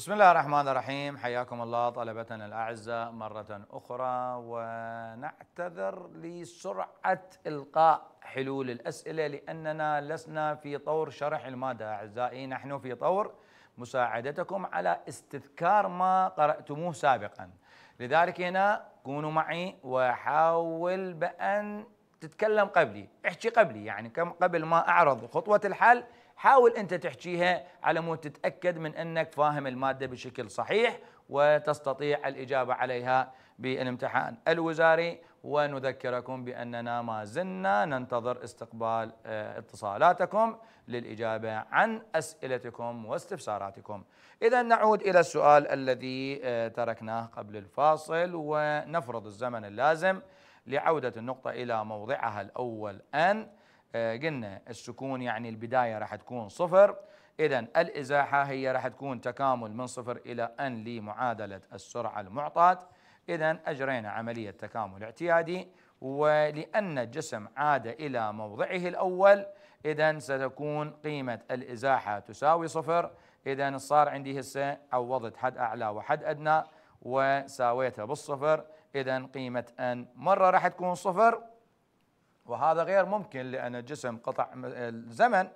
بسم الله الرحمن الرحيم حياكم الله طلبتنا الأعزاء مرة أخرى ونعتذر لسرعة إلقاء حلول الأسئلة لأننا لسنا في طور شرح المادة أعزائي نحن في طور مساعدتكم على استذكار ما قرأتموه سابقا لذلك هنا كونوا معي وحاول بأن تتكلم قبلي احكي قبلي يعني كم قبل ما أعرض خطوة الحل حاول أنت تحكيها على مود تتأكد من أنك فاهم المادة بشكل صحيح وتستطيع الإجابة عليها بالامتحان الوزاري ونذكركم بأننا ما زلنا ننتظر استقبال آه، اتصالاتكم للإجابة عن أسئلتكم واستفساراتكم إذا نعود إلى السؤال الذي آه، تركناه قبل الفاصل ونفرض الزمن اللازم لعودة النقطة إلى موضعها الأول أن آه، قلنا السكون يعني البداية راح تكون صفر إذا الإزاحة هي راح تكون تكامل من صفر إلى أن لمعادلة السرعة المعطاة إذا أجرينا عملية تكامل اعتيادي ولأن الجسم عاد إلى موضعه الأول إذا ستكون قيمة الإزاحة تساوي صفر إذا صار عندي هسه عوضت حد أعلى وحد أدنى وساويته بالصفر إذا قيمة أن مرة راح تكون صفر وهذا غير ممكن لأن الجسم قطع الزمن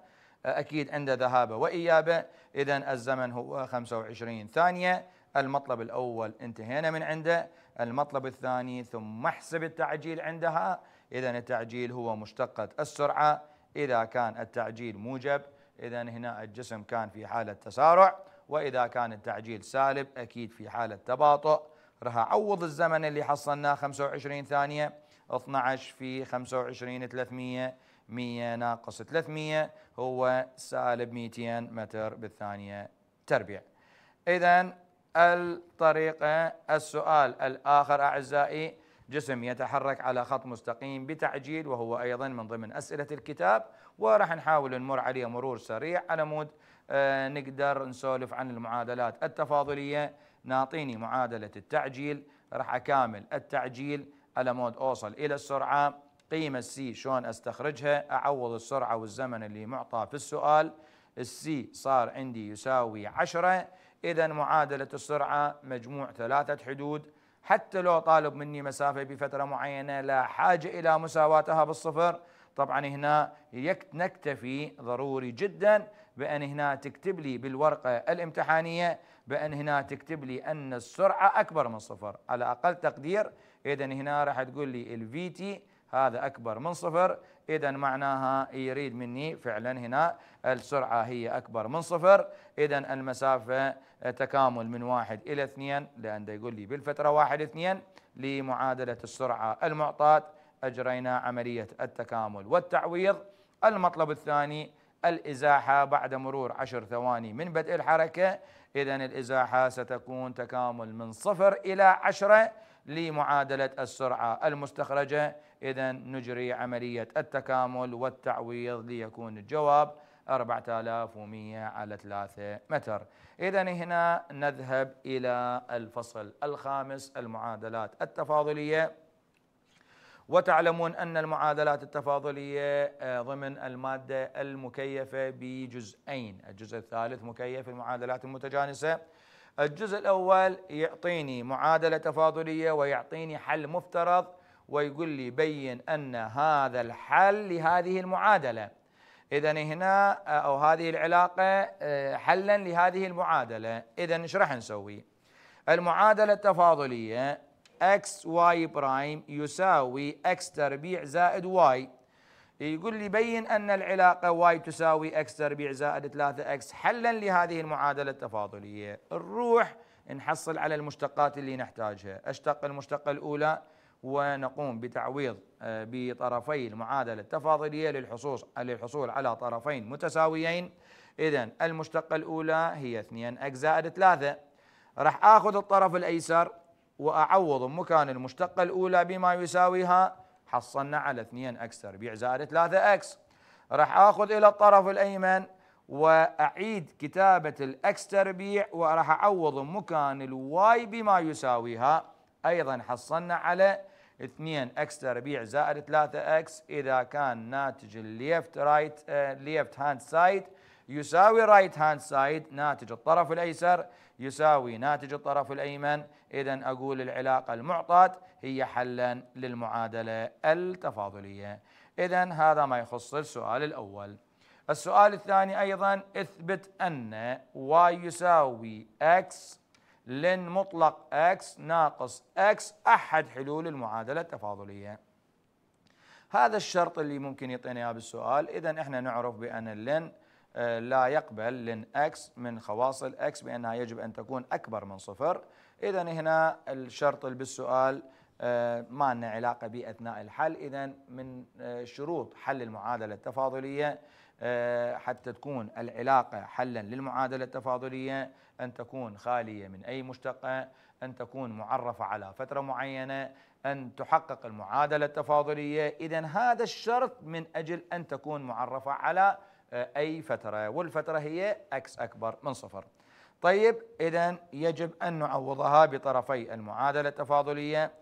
آه، أكيد عنده ذهابه وإيابه إذا الزمن هو 25 ثانية المطلب الأول انتهينا من عنده المطلب الثاني ثم احسب التعجيل عندها إذا التعجيل هو مشتقة السرعة إذا كان التعجيل موجب إذا هنا الجسم كان في حالة تسارع وإذا كان التعجيل سالب أكيد في حالة تباطؤ راح أعوض الزمن اللي حصلناه 25 ثانية 12 في 25 300 100 ناقص 300 هو سالب 200 متر بالثانية تربيع إذا الطريقة السؤال الآخر أعزائي جسم يتحرك على خط مستقيم بتعجيل وهو أيضا من ضمن أسئلة الكتاب وراح نحاول نمر عليه مرور سريع على مود آه، نقدر نسولف عن المعادلات التفاضلية نعطيني معادلة التعجيل راح أكامل التعجيل على مود أوصل إلى السرعة قيمة السي شلون أستخرجها أعوض السرعة والزمن اللي معطى في السؤال السي صار عندي يساوي 10 إذا معادلة السرعة مجموع ثلاثة حدود حتى لو طالب مني مسافة بفترة معينة لا حاجة إلى مساواتها بالصفر طبعا هنا نكتفي ضروري جدا بأن هنا تكتب لي بالورقة الامتحانية بأن هنا تكتب لي أن السرعة أكبر من صفر على أقل تقدير إذا هنا راح تقول لي الفي تي هذا أكبر من صفر إذا معناها e يريد مني فعلا هنا السرعة هي أكبر من صفر إذا المسافة تكامل من واحد إلى اثنين لأن يقول لي بالفترة واحد اثنين لمعادلة السرعة المعطاة أجرينا عملية التكامل والتعويض المطلب الثاني الإزاحة بعد مرور عشر ثواني من بدء الحركة إذا الإزاحة ستكون تكامل من صفر إلى عشرة لمعادلة السرعة المستخرجة إذا نجري عملية التكامل والتعويض ليكون الجواب 4100 على 3 متر إذا هنا نذهب إلى الفصل الخامس المعادلات التفاضلية وتعلمون أن المعادلات التفاضلية آه، ضمن المادة المكيفة بجزئين الجزء الثالث مكيف المعادلات المتجانسة الجزء الأول يعطيني معادلة تفاضلية ويعطيني حل مفترض ويقول لي بين أن هذا الحل لهذه المعادلة إذا هنا أو هذه العلاقة آه، حلا لهذه المعادلة إذا ايش راح نسوي؟ المعادلة التفاضلية x y برايم يساوي x تربيع زائد y يقول لي بين أن العلاقة واي تساوي اكس تربيع زائد 3 اكس حلا لهذه المعادلة التفاضلية نروح نحصل على المشتقات اللي نحتاجها أشتق المشتقة الأولى ونقوم بتعويض آه، بطرفي المعادلة التفاضلية للحصول للحصول على طرفين متساويين إذا المشتقة الأولى هي 2 اكس زائد 3 راح آخذ الطرف الأيسر وأعوض مكان المشتقة الأولى بما يساويها حصلنا على 2 اكس تربيع زائد 3 اكس راح اخذ الى الطرف الايمن واعيد كتابه الاكس تربيع وراح اعوض مكان الواي بما يساويها ايضا حصلنا على 2 اكس تربيع زائد 3 اكس اذا كان ناتج الليفت رايت ليفت هاند سايد يساوي رايت هاند سايد ناتج الطرف الايسر يساوي ناتج الطرف الايمن اذا اقول العلاقه المعطاه هي حلا للمعادله التفاضليه اذا هذا ما يخص السؤال الاول السؤال الثاني ايضا اثبت ان y يساوي x لن مطلق x ناقص x احد حلول المعادله التفاضليه هذا الشرط اللي ممكن يعطينا اياه بالسؤال اذا احنا نعرف بان اللن آه، لا يقبل لن اكس من خواص الاكس بانها يجب ان تكون اكبر من صفر اذا هنا الشرط اللي بالسؤال آه، ما لنا علاقه به اثناء الحل اذا من آه، شروط حل المعادله التفاضليه حتى تكون العلاقه حلا للمعادله التفاضليه ان تكون خاليه من اي مشتقه ان تكون معرفه على فتره معينه ان تحقق المعادله التفاضليه اذا هذا الشرط من اجل ان تكون معرفه على أي فترة والفترة هي أكس أكبر من صفر طيب إذا يجب أن نعوضها بطرفي المعادلة التفاضلية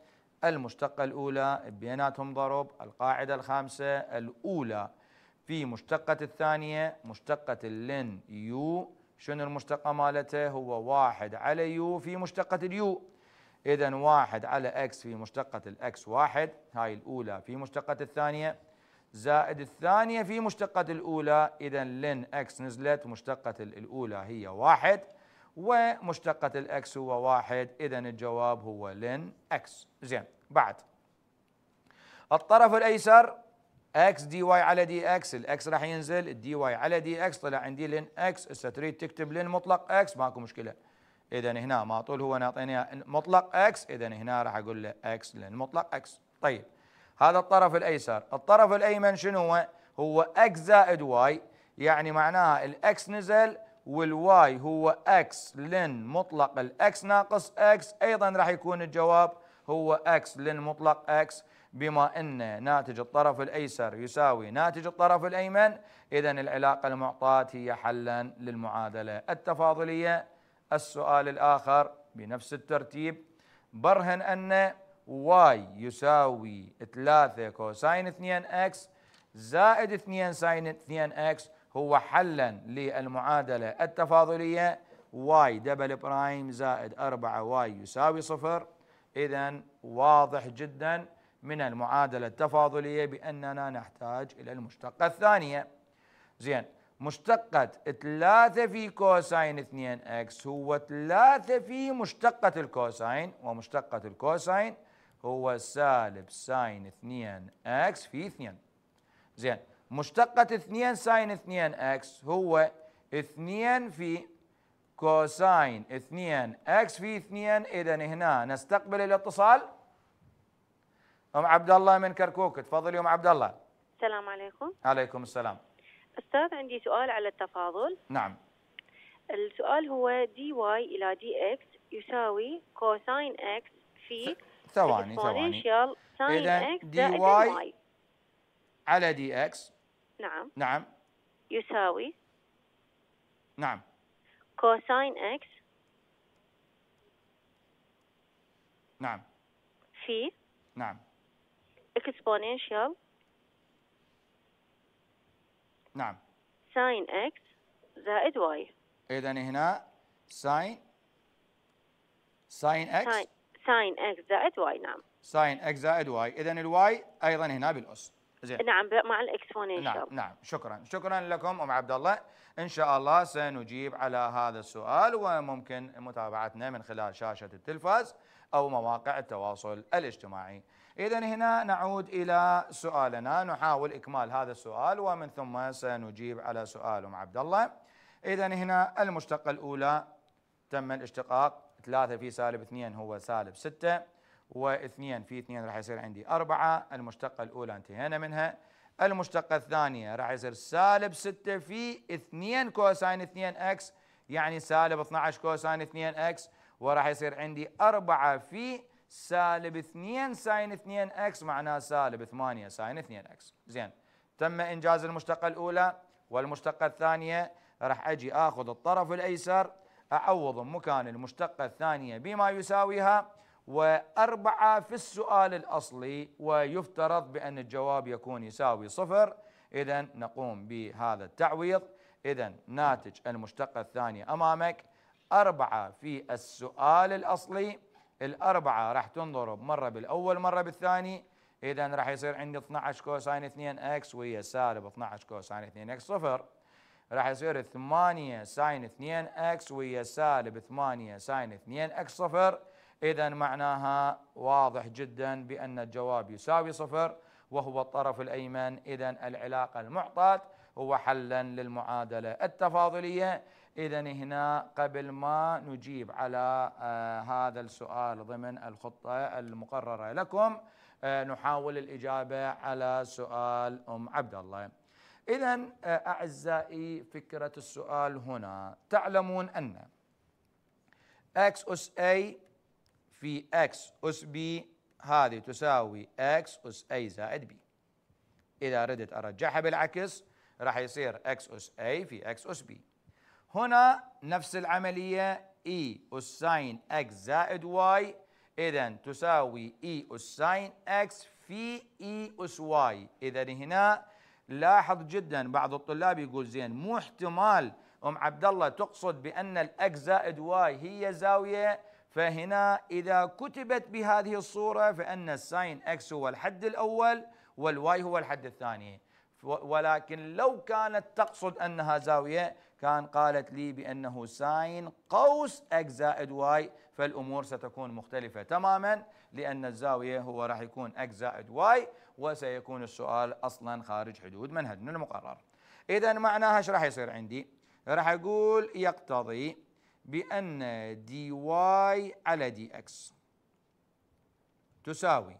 المشتقة الأولى بيناتهم ضرب القاعدة الخامسة الأولى في مشتقة الثانية مشتقة اللن يو شنو المشتقة مالته هو واحد على يو في مشتقة اليو إذا واحد على إكس في مشتقة الإكس واحد هاي الأولى في مشتقة الثانية زائد الثانية في مشتقة الأولى إذا لن إكس نزلت مشتقة الأولى هي واحد ومشتقة الإكس هو واحد إذا الجواب هو لن إكس زين بعد الطرف الأيسر اكس دي واي على دي اكس الاكس راح ينزل الدي واي على دي اكس طلع عندي لين اكس هسه تريد تكتب لين مطلق اكس ماكو مشكله اذا هنا ما طول هو نعطيني مطلق اكس اذا هنا راح اقول له اكس لين مطلق اكس طيب هذا الطرف الايسر الطرف الايمن شنو هو هو اكس زائد واي يعني معناها الاكس نزل والواي هو اكس لن مطلق الاكس ناقص اكس ايضا راح يكون الجواب هو اكس لن مطلق اكس بما ان ناتج الطرف الايسر يساوي ناتج الطرف الايمن اذا العلاقه المعطاه هي حلا للمعادله التفاضليه السؤال الاخر بنفس الترتيب برهن ان واي يساوي 3 كوساين 2 اكس زائد 2 ساين 2 اكس هو حلا للمعادلة التفاضلية واي دبل برايم زائد 4 واي يساوي صفر إذا واضح جدا من المعادلة التفاضلية بأننا نحتاج إلى المشتقة الثانية زين مشتقة 3 في كوساين 2 اكس هو 3 في مشتقة الكوساين ومشتقة الكوساين هو سالب ساين 2 اكس في 2 زين مشتقة 2 ساين 2 اكس هو 2 في كوساين 2 اكس في 2 اذا هنا نستقبل الاتصال ام عبد الله من كركوك تفضلي ام عبد الله السلام عليكم عليكم السلام استاذ عندي سؤال على التفاضل نعم السؤال هو دي واي الى دي اكس يساوي كوساين اكس في ثواني ثواني اذا دي واي على دي اكس نعم نعم يساوي نعم كوساين اكس نعم في نعم اكسبونينشال نعم ساين اكس زائد واي اذا هنا ساين ساين اكس ساين. ساين اكس زائد واي نعم ساين اكس زائد واي اذا الواي ايضا هنا بالاس زين نعم مع الاكسبونينشال نعم نعم شكرا شكرا لكم ام عبد الله ان شاء الله سنجيب على هذا السؤال وممكن متابعتنا من خلال شاشه التلفاز او مواقع التواصل الاجتماعي اذا هنا نعود الى سؤالنا نحاول اكمال هذا السؤال ومن ثم سنجيب على سؤال ام عبد الله اذا هنا المشتقه الاولى تم الاشتقاق 3 في سالب 2 هو سالب 6 و2 في 2 راح يصير عندي 4 المشتقة الأولى انتهينا منها المشتقة الثانية راح يصير سالب 6 في 2 كوساين 2 اكس يعني سالب 12 كوساين 2 اكس وراح يصير عندي 4 في سالب 2 ساين 2 اكس معناه سالب 8 ساين 2 اكس زين تم انجاز المشتقة الاولى والمشتقة الثانية راح اجي اخذ الطرف الايسر أعوض مكان المشتقة الثانية بما يساويها وأربعة في السؤال الأصلي ويفترض بأن الجواب يكون يساوي صفر إذا نقوم بهذا التعويض إذا ناتج المشتقة الثانية أمامك أربعة في السؤال الأصلي الأربعة راح تنضرب مرة بالأول مرة بالثاني إذا راح يصير عندي 12 كوساين 2 إكس وهي سالب 12 كوساين 2 إكس صفر راح يصير 8 ساين 2 اكس ويا سالب 8 ساين 2 اكس صفر اذا معناها واضح جدا بان الجواب يساوي صفر وهو الطرف الايمن اذا العلاقه المعطاه هو حلا للمعادله التفاضليه اذا هنا قبل ما نجيب على آه هذا السؤال ضمن الخطه المقرره لكم آه نحاول الاجابه على سؤال ام عبد الله إذا آه، أعزائي فكرة السؤال هنا تعلمون أن x أس A في x أس B هذه تساوي x أس A زائد B إذا ردت أرجعها بالعكس راح يصير x أس A في x أس B هنا نفس العملية E ساين x زائد y إذا تساوي E ساين x في E أس y إذا هنا لاحظ جدا بعض الطلاب يقول زين مو احتمال ام عبد الله تقصد بان الاكس زائد واي هي زاويه فهنا اذا كتبت بهذه الصوره فان الساين اكس هو الحد الاول والواي هو الحد الثاني ولكن لو كانت تقصد انها زاويه كان قالت لي بأنه ساين قوس اكس زائد واي فالأمور ستكون مختلفة تماما لأن الزاوية هو راح يكون اكس زائد واي وسيكون السؤال أصلا خارج حدود منهجنا المقرر إذا معناها ايش راح يصير عندي؟ راح أقول يقتضي بأن دي واي على دي اكس تساوي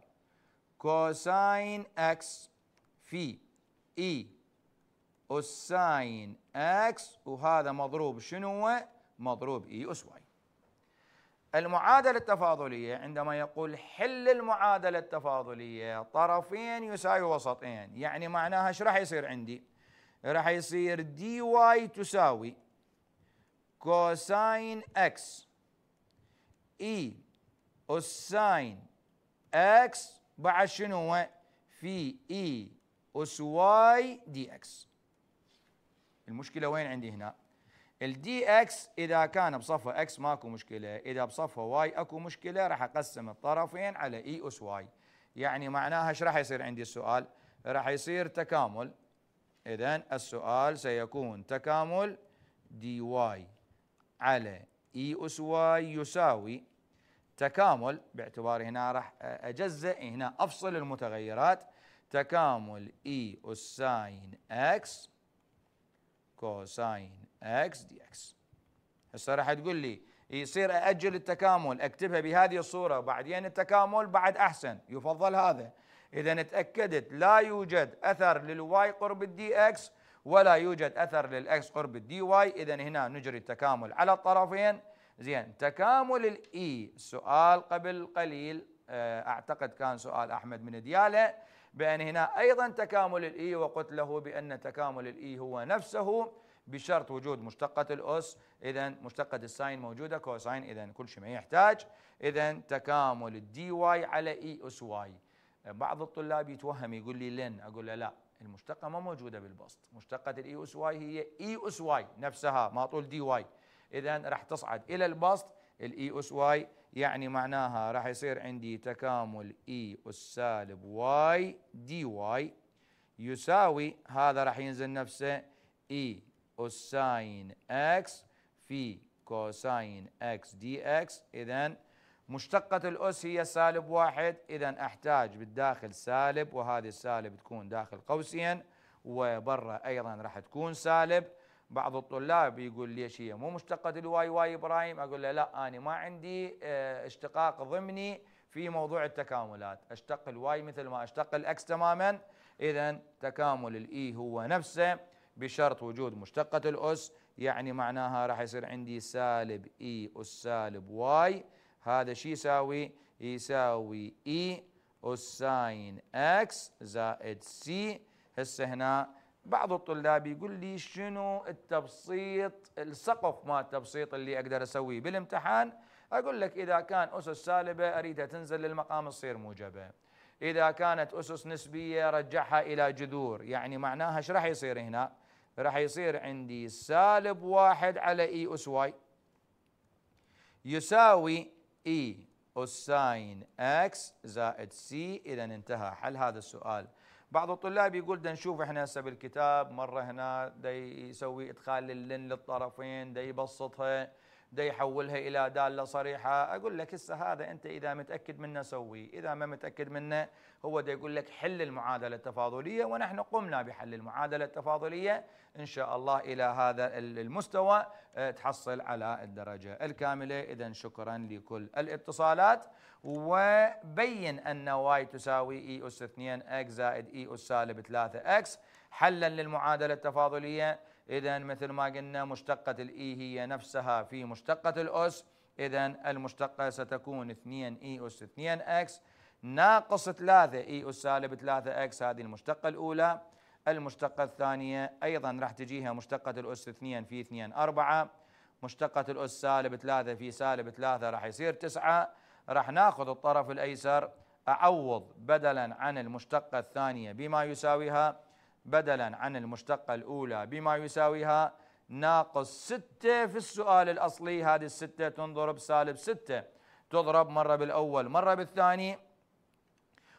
كوساين اكس في اي e أساين اكس وهذا مضروب شنو هو؟ مضروب اي e اس واي المعادلة التفاضلية عندما يقول حل المعادلة التفاضلية طرفين يساوي وسطين يعني معناها ايش راح يصير عندي؟ راح يصير دي واي تساوي كوساين اكس اي أساين اكس بعد شنو هو؟ في اي e، اس واي دي اكس المشكله وين عندي هنا الدي اكس اذا كان بصفه اكس ماكو مشكله اذا بصفه واي اكو مشكله راح اقسم الطرفين على اي e اس واي يعني معناها ايش راح يصير عندي السؤال راح يصير تكامل اذا السؤال سيكون تكامل دي واي على اي e اس واي يساوي تكامل باعتبار هنا راح اجزء هنا افصل المتغيرات تكامل اي e اس ساين اكس كوساين اكس دي اكس هسه راح تقول لي يصير ااجل التكامل اكتبها بهذه الصوره بعدين التكامل بعد احسن يفضل هذا اذا اتاكدت لا يوجد اثر للواي قرب الدي اكس ولا يوجد اثر للاكس قرب الدي واي اذا هنا نجري التكامل على الطرفين زين تكامل الاي e، سؤال قبل قليل آه، اعتقد كان سؤال احمد من دياله بان هنا ايضا تكامل الاي وقلت له بان تكامل الاي هو نفسه بشرط وجود مشتقة الأس إذا مشتقة الساين موجودة كوساين إذا كل شيء ما يحتاج إذا تكامل الدي واي على إي أس واي بعض الطلاب يتوهم يقول لي لن أقول له لا المشتقة ما موجودة بالبسط مشتقة الإي أس واي هي إي أس واي نفسها ما طول دي واي إذا راح تصعد إلى البسط الإي أس واي يعني معناها راح يصير عندي تكامل e اي اس سالب واي دي واي يساوي هذا راح ينزل نفسه اي e اس ساين اكس في كوساين اكس دي اكس اذا مشتقة الأس هي سالب واحد إذا أحتاج بالداخل سالب وهذه السالب تكون داخل قوسين وبرا أيضا راح تكون سالب بعض الطلاب يقول ليش هي مو مشتقة الواي واي إبراهيم أقول له لا أنا ما عندي آه، اشتقاق ضمني في موضوع التكاملات اشتق الواي مثل ما اشتق الاكس تماما إذا تكامل الإي هو نفسه بشرط وجود مشتقة الأس يعني معناها راح يصير عندي سالب إي أس سالب واي هذا شي يساوي يساوي إي أس ساين إكس زائد سي هسه هنا بعض الطلاب يقول لي شنو التبسيط السقف ما التبسيط اللي اقدر اسويه بالامتحان اقول لك اذا كان اسس سالبه اريدها تنزل للمقام تصير موجبه اذا كانت اسس نسبيه رجعها الى جذور يعني معناها ايش راح يصير هنا راح يصير عندي سالب واحد على اي e اس واي يساوي اي e أوساين اكس زائد سي إذا انتهى حل هذا السؤال بعض الطلاب يقول ده نشوف احنا هسه بالكتاب مره هنا ده يسوي ادخال للن للطرفين ده يبسطها ده يحولها الى داله صريحه اقول لك هسه هذا انت اذا متاكد منه سوي اذا ما متاكد منه هو ده يقول لك حل المعادله التفاضليه ونحن قمنا بحل المعادله التفاضليه ان شاء الله الى هذا المستوى آه، تحصل على الدرجه الكامله اذا شكرا لكل الاتصالات وبين ان واي تساوي اي e اس 2 اكس زائد اي e اس سالب 3 اكس حلا للمعادله التفاضليه إذا مثل ما قلنا مشتقة الإي هي نفسها في مشتقة الأس إذا المشتقة ستكون 2 إي أس 2 إكس ناقص 3 إي أس سالب 3 إكس هذه المشتقة الأولى المشتقة الثانية أيضا راح تجيها مشتقة الأس 2 في 2 4 مشتقة الأس سالب 3 في سالب 3 راح يصير 9 راح ناخذ الطرف الأيسر أعوض بدلا عن المشتقة الثانية بما يساويها بدلا عن المشتقة الأولى بما يساويها ناقص ستة في السؤال الأصلي هذه الستة تنضرب سالب ستة تضرب مرة بالأول مرة بالثاني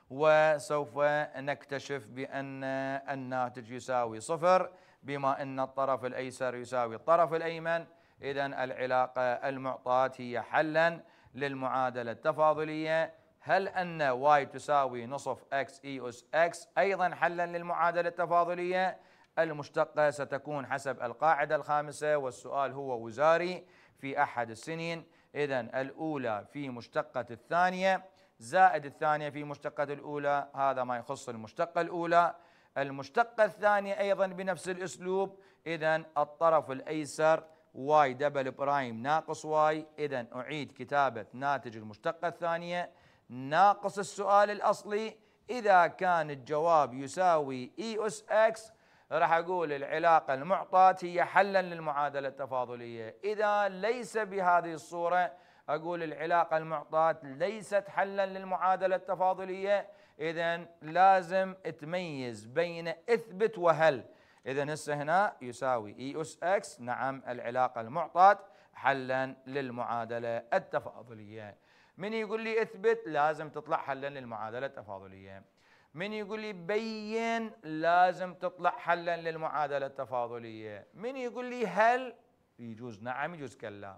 وسوف نكتشف بأن الناتج يساوي صفر بما أن الطرف الأيسر يساوي الطرف الأيمن إذا العلاقة المعطاة هي حلا للمعادلة التفاضلية هل أن واي تساوي نصف اكس اي e أس اكس أيضا حلا للمعادلة التفاضلية المشتقة ستكون حسب القاعدة الخامسة والسؤال هو وزاري في أحد السنين إذا الأولى في مشتقة الثانية زائد الثانية في مشتقة الأولى هذا ما يخص المشتقة الأولى المشتقة الثانية أيضا بنفس الأسلوب إذا الطرف الأيسر واي دبل برايم ناقص واي إذا أعيد كتابة ناتج المشتقة الثانية ناقص السؤال الأصلي إذا كان الجواب يساوي إي أس إكس راح أقول العلاقة المعطاة هي حلا للمعادلة التفاضلية إذا ليس بهذه الصورة أقول العلاقة المعطاة ليست حلا للمعادلة التفاضلية إذا لازم تميز بين إثبت وهل إذا هسه هنا يساوي إي أس إكس نعم العلاقة المعطاة حلا للمعادلة التفاضلية من يقول لي اثبت لازم تطلع حلا للمعادله التفاضليه من يقول لي بين لازم تطلع حلا للمعادله التفاضليه من يقول لي هل يجوز نعم يجوز كلا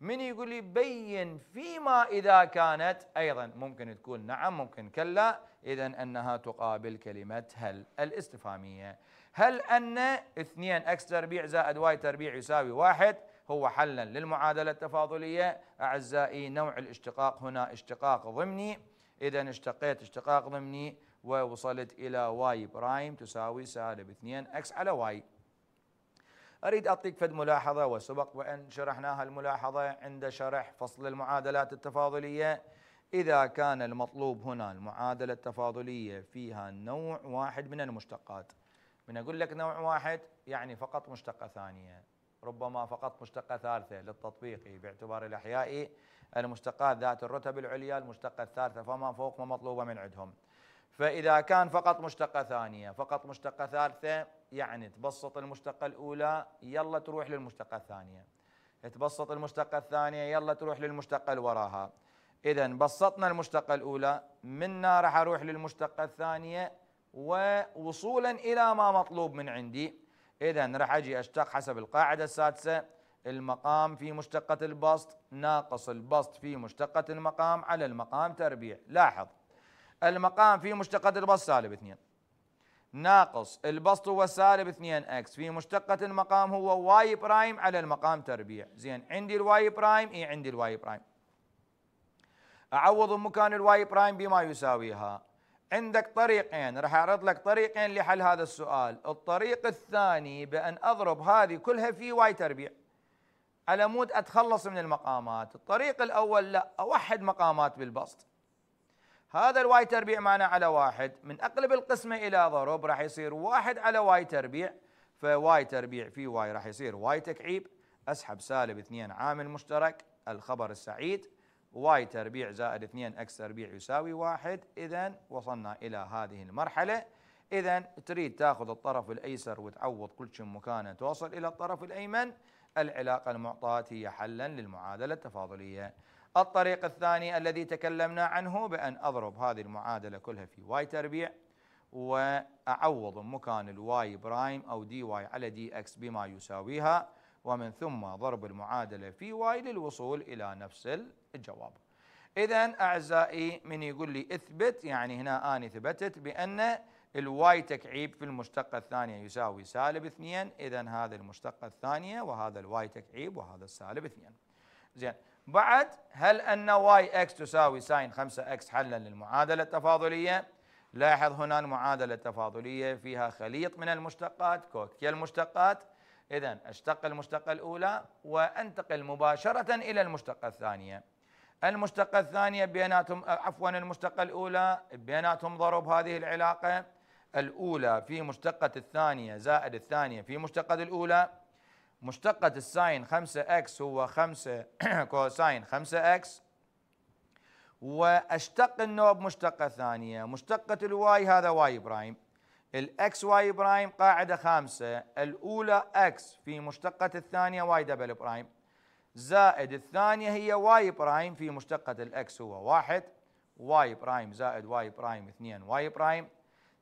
من يقول لي بين فيما اذا كانت ايضا ممكن تكون نعم ممكن كلا اذا انها تقابل كلمه هل الاستفهاميه هل ان 2 اكس تربيع زائد واي تربيع يساوي واحد هو حلا للمعادلة التفاضلية أعزائي نوع الاشتقاق هنا اشتقاق ضمني إذا اشتقيت اشتقاق ضمني ووصلت إلى واي برايم تساوي سالب 2 اكس على واي أريد أعطيك فد ملاحظة وسبق وأن شرحناها الملاحظة عند شرح فصل المعادلات التفاضلية إذا كان المطلوب هنا المعادلة التفاضلية فيها نوع واحد من المشتقات من أقول لك نوع واحد يعني فقط مشتقة ثانية ربما فقط مشتقة ثالثة للتطبيق باعتبار الأحياء المشتقات ذات الرتب العليا المشتقة الثالثة فما فوق ما مطلوبة من عندهم فإذا كان فقط مشتقة ثانية فقط مشتقة ثالثة يعني تبسط المشتقة الأولى يلا تروح للمشتقة الثانية تبسط المشتقة الثانية يلا تروح للمشتقة اللي وراها إذا بسطنا المشتقة الأولى منا راح أروح للمشتقة الثانية ووصولا إلى ما مطلوب من عندي إذا راح أجي أشتق حسب القاعدة السادسة المقام في مشتقة البسط ناقص البسط في مشتقة المقام على المقام تربيع لاحظ المقام في مشتقة البسط سالب 2 ناقص البسط هو سالب 2 اكس في مشتقة المقام هو واي برايم على المقام تربيع زين عندي الواي برايم اي عندي الواي برايم اعوض مكان الواي برايم بما يساويها عندك طريقين راح اعرض لك طريقين لحل هذا السؤال الطريق الثاني بان اضرب هذه كلها في واي تربيع على مود اتخلص من المقامات الطريق الاول لا اوحد مقامات بالبسط هذا الواي تربيع معنا على واحد من اقلب القسمه الى ضرب راح يصير واحد على واي تربيع فواي تربيع في واي راح يصير واي تكعيب اسحب سالب اثنين عامل مشترك الخبر السعيد واي تربيع زائد 2 اكس تربيع يساوي 1 اذا وصلنا الى هذه المرحله اذا تريد تاخذ الطرف الايسر وتعوض كل شيء مكانه توصل الى الطرف الايمن العلاقه المعطاه هي حلا للمعادله التفاضليه الطريق الثاني الذي تكلمنا عنه بأن أضرب هذه المعادلة كلها في واي تربيع وأعوض مكان الواي برايم أو دي واي على دي اكس بما يساويها ومن ثم ضرب المعادلة في واي للوصول إلى نفس الجواب إذا أعزائي من يقول لي اثبت يعني هنا أنا ثبتت بأن الواي تكعيب في المشتقة الثانية يساوي سالب اثنين إذا هذا المشتقة الثانية وهذا الواي تكعيب وهذا السالب اثنين زين بعد هل أن واي اكس تساوي ساين 5 اكس حلا للمعادلة التفاضلية لاحظ هنا المعادلة التفاضلية فيها خليط من المشتقات كوكتيل المشتقات إذا أشتق المشتقة الأولى وأنتقل مباشرة إلى المشتقة الثانية المشتقة الثانية بيناتهم أه، عفوا المشتقة الأولى بيناتهم ضرب هذه العلاقة الأولى في مشتقة الثانية زائد الثانية في مشتقة الأولى مشتقة الساين 5x هو 5 كوساين 5x واشتق النوب مشتقة ثانية مشتقة الواي هذا واي برايم الاكس واي برايم قاعده خامسه الاولى اكس في مشتقه الثانيه واي دبل برايم زائد الثانيه هي واي برايم في مشتقه الاكس هو واحد واي برايم زائد واي برايم اثنين واي برايم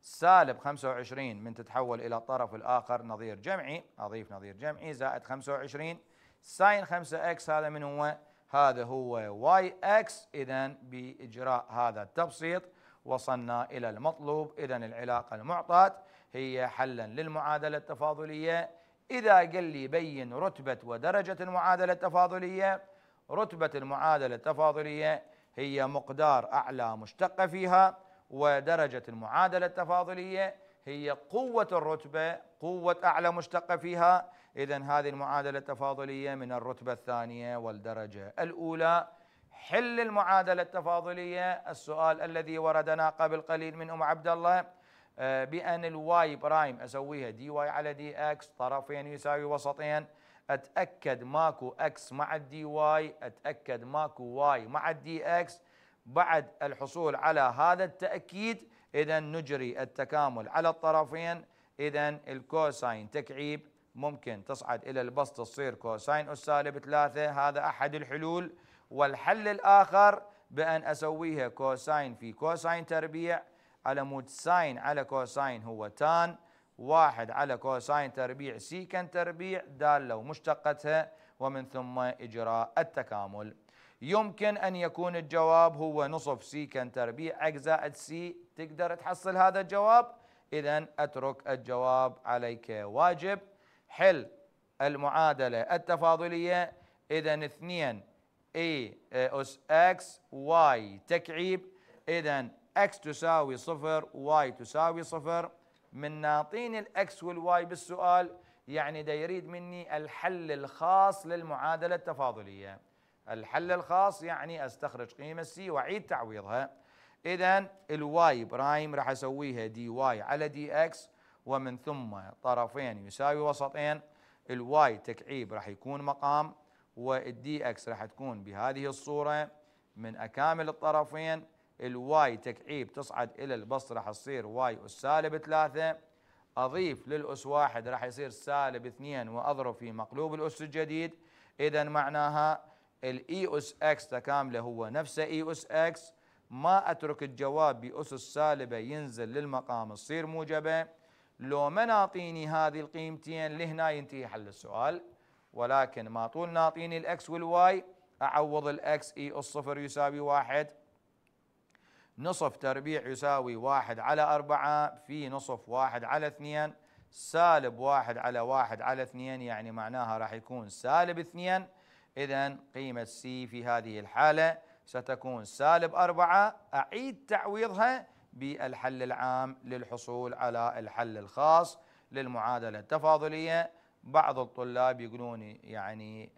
سالب 25 من تتحول الى الطرف الاخر نظير جمعي اضيف نظير جمعي زائد 25 ساين 5 اكس هذا من هو؟ هذا هو واي اكس اذا باجراء هذا التبسيط وصلنا إلى المطلوب إذا العلاقة المعطاة هي حلا للمعادلة التفاضلية إذا قال لي بين رتبة ودرجة المعادلة التفاضلية رتبة المعادلة التفاضلية هي مقدار أعلى مشتقة فيها ودرجة المعادلة التفاضلية هي قوة الرتبة قوة أعلى مشتقة فيها إذا هذه المعادلة التفاضلية من الرتبة الثانية والدرجة الأولى حل المعادلة التفاضلية السؤال الذي وردنا قبل قليل من أم عبد الله آه، بأن الواي برايم أسويها دي واي على دي اكس طرفين يساوي وسطين أتأكد ماكو اكس مع الدي واي أتأكد ماكو واي مع الدي اكس بعد الحصول على هذا التأكيد إذا نجري التكامل على الطرفين إذا الكوساين تكعيب ممكن تصعد إلى البسط تصير كوساين أس سالب ثلاثة هذا أحد الحلول والحل الآخر بأن أسويها كوساين في كوساين تربيع على مود ساين على كوساين هو تان واحد على كوساين تربيع سيكن تربيع دالة ومشتقتها ومن ثم إجراء التكامل يمكن أن يكون الجواب هو نصف سيكن تربيع أجزاء زائد سي تقدر تحصل هذا الجواب إذا أترك الجواب عليك واجب حل المعادلة التفاضلية إذا اثنين A اس اكس واي تكعيب اذا اكس تساوي صفر واي تساوي صفر من ناطين الاكس والواي بالسؤال يعني ده يريد مني الحل الخاص للمعادله التفاضليه الحل الخاص يعني استخرج قيمه سي واعيد تعويضها اذا الواي برايم راح اسويها دي واي على دي اكس ومن ثم طرفين يساوي وسطين الواي تكعيب راح يكون مقام والدي اكس راح تكون بهذه الصورة من اكامل الطرفين الواي تكعيب تصعد الى البسط راح تصير واي اس سالب 3 اضيف للاس 1 راح يصير سالب 2 واضرب في مقلوب الاس الجديد اذا معناها الاي e اس اكس تكامله هو نفسه اي e اس اكس ما اترك الجواب باس السالبه ينزل للمقام تصير موجبه لو ما ناطيني هذه القيمتين لهنا ينتهي حل السؤال ولكن ما طول ناطيني الاكس والواي اعوض الاكس اي الصفر يساوي واحد نصف تربيع يساوي واحد على أربعة في نصف واحد على اثنين سالب واحد على واحد على اثنين يعني معناها راح يكون سالب اثنين إذا قيمة سي في هذه الحالة ستكون سالب أربعة أعيد تعويضها بالحل العام للحصول على الحل الخاص للمعادلة التفاضلية بعض الطلاب يقولون يعني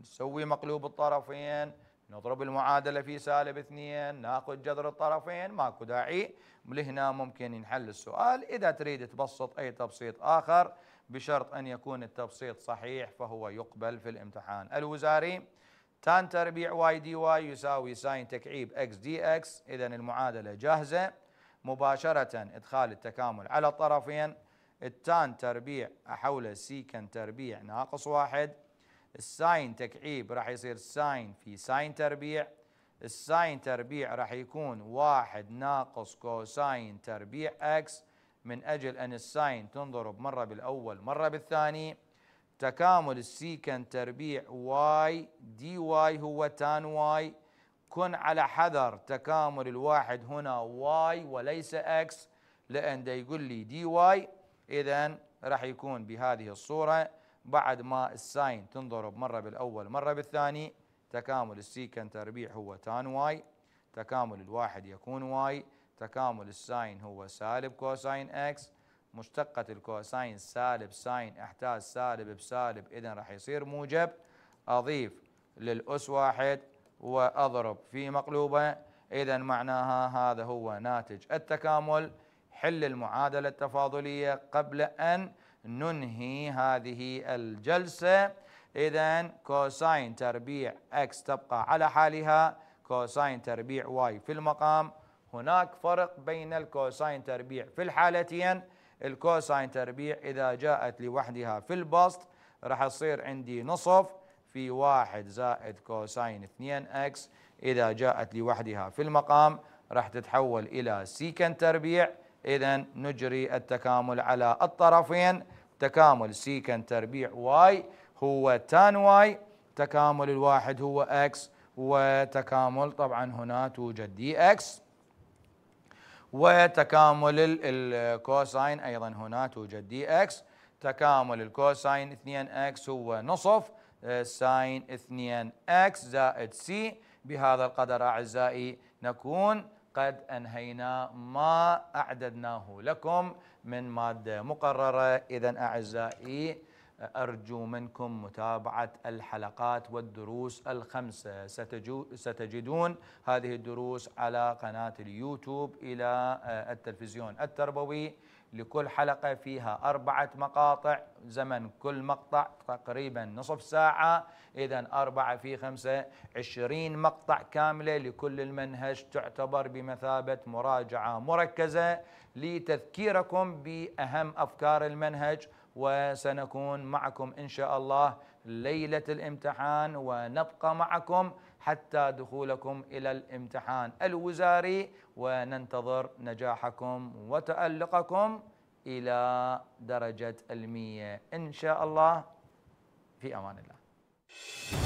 نسوي مقلوب الطرفين نضرب المعادله في سالب اثنين ناخذ جذر الطرفين ماكو داعي لهنا ممكن ينحل السؤال اذا تريد تبسط اي تبسيط اخر بشرط ان يكون التبسيط صحيح فهو يقبل في الامتحان الوزاري تان تربيع واي دي واي يساوي ساين تكعيب اكس دي اكس اذا المعادله جاهزه مباشره ادخال التكامل على الطرفين التان تربيع أحوله سيكن تربيع ناقص واحد الساين تكعيب راح يصير ساين في ساين تربيع الساين تربيع راح يكون واحد ناقص كوساين تربيع اكس من اجل ان الساين تنضرب مره بالاول مره بالثاني تكامل السيكن تربيع واي دي واي هو تان واي كن على حذر تكامل الواحد هنا واي وليس اكس لان ده يقول لي دي واي اذا راح يكون بهذه الصورة بعد ما الساين تنضرب مرة بالاول مرة بالثاني تكامل السيكنت تربيع هو تان واي تكامل الواحد يكون واي تكامل الساين هو سالب كوساين اكس مشتقة الكوساين سالب ساين احتاج سالب بسالب اذا راح يصير موجب اضيف للاس واحد واضرب في مقلوبه اذا معناها هذا هو ناتج التكامل حل المعادلة التفاضلية قبل أن ننهي هذه الجلسة إذا كوساين تربيع X تبقى على حالها كوساين تربيع Y في المقام هناك فرق بين الكوساين تربيع في الحالتين الكوساين تربيع إذا جاءت لوحدها في البسط راح تصير عندي نصف في واحد زائد كوساين 2 اكس إذا جاءت لوحدها في المقام راح تتحول إلى سيكن تربيع إذا نجري التكامل على الطرفين تكامل سيكن تربيع واي هو تان واي تكامل الواحد هو اكس وتكامل طبعا هنا توجد دي اكس وتكامل الكوساين ايضا هنا توجد دي اكس تكامل الكوساين 2 اكس هو نصف ساين 2 اكس زائد سي بهذا القدر اعزائي نكون قد أنهينا ما أعددناه لكم من مادة مقررة إذا أعزائي أرجو منكم متابعة الحلقات والدروس الخمسة ستجدون هذه الدروس على قناة اليوتيوب إلى آه، التلفزيون التربوي لكل حلقة فيها أربعة مقاطع زمن كل مقطع تقريبا نصف ساعة إذا أربعة في خمسة عشرين مقطع كاملة لكل المنهج تعتبر بمثابة مراجعة مركزة لتذكيركم بأهم أفكار المنهج وسنكون معكم إن شاء الله ليلة الامتحان ونبقى معكم حتى دخولكم إلى الامتحان الوزاري وننتظر نجاحكم وتألقكم إلى درجة المية إن شاء الله في أمان الله